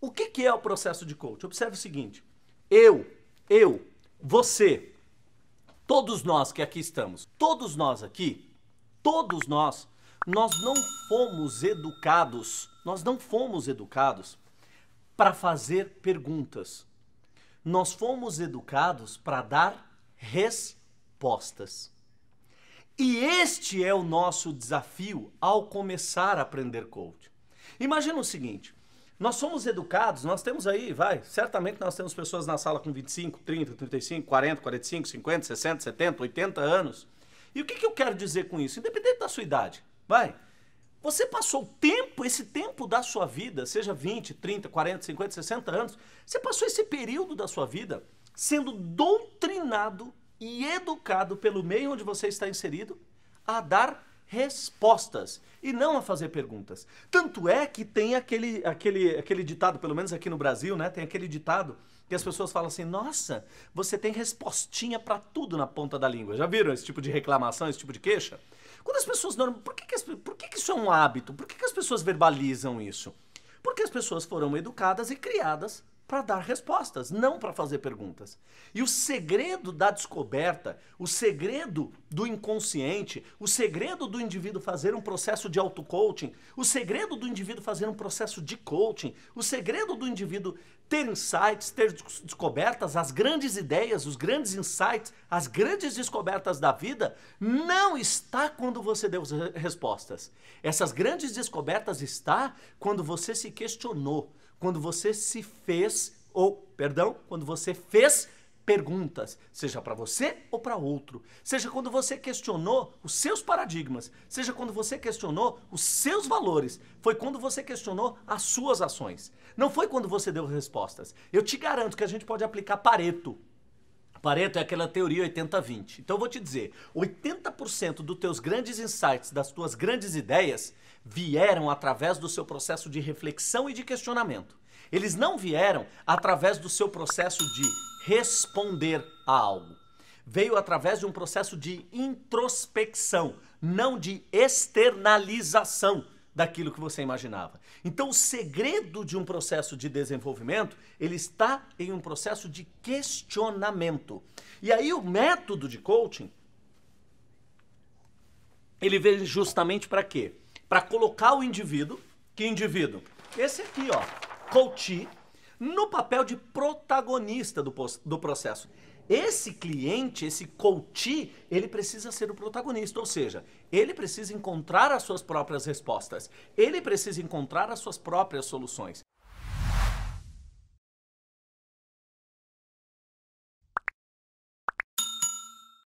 O que, que é o processo de coach? Observe o seguinte: eu, eu, você, todos nós que aqui estamos, todos nós aqui, todos nós, nós não fomos educados, nós não fomos educados para fazer perguntas. Nós fomos educados para dar respostas. E este é o nosso desafio ao começar a aprender coaching. Imagina o seguinte: nós somos educados, nós temos aí, vai, certamente nós temos pessoas na sala com 25, 30, 35, 40, 45, 50, 60, 70, 80 anos. E o que, que eu quero dizer com isso? Independente da sua idade, vai. Você passou tempo, esse tempo da sua vida, seja 20, 30, 40, 50, 60 anos, você passou esse período da sua vida sendo doutrinado e educado pelo meio onde você está inserido a dar respostas e não a fazer perguntas. Tanto é que tem aquele, aquele, aquele ditado, pelo menos aqui no Brasil, né? Tem aquele ditado que as pessoas falam assim: nossa, você tem respostinha para tudo na ponta da língua. Já viram esse tipo de reclamação, esse tipo de queixa? Quando as pessoas. Por que, que, por que, que isso é um hábito? Por que, que as pessoas verbalizam isso? Porque as pessoas foram educadas e criadas para dar respostas, não para fazer perguntas. E o segredo da descoberta, o segredo do inconsciente, o segredo do indivíduo fazer um processo de auto-coaching, o segredo do indivíduo fazer um processo de coaching, o segredo do indivíduo ter insights, ter descobertas, as grandes ideias, os grandes insights, as grandes descobertas da vida, não está quando você deu as respostas. Essas grandes descobertas está quando você se questionou, quando você se fez, ou, perdão, quando você fez perguntas, seja para você ou para outro, seja quando você questionou os seus paradigmas, seja quando você questionou os seus valores, foi quando você questionou as suas ações. Não foi quando você deu respostas. Eu te garanto que a gente pode aplicar Pareto. Pareto é aquela teoria 80-20. Então eu vou te dizer, 80% dos teus grandes insights, das tuas grandes ideias, vieram através do seu processo de reflexão e de questionamento. Eles não vieram através do seu processo de responder a algo. Veio através de um processo de introspecção, não de externalização daquilo que você imaginava. Então, o segredo de um processo de desenvolvimento, ele está em um processo de questionamento. E aí o método de coaching ele vem justamente para quê? Para colocar o indivíduo, que indivíduo? Esse aqui, ó, coaching no papel de protagonista do, do processo. Esse cliente, esse coach, ele precisa ser o protagonista, ou seja, ele precisa encontrar as suas próprias respostas, ele precisa encontrar as suas próprias soluções.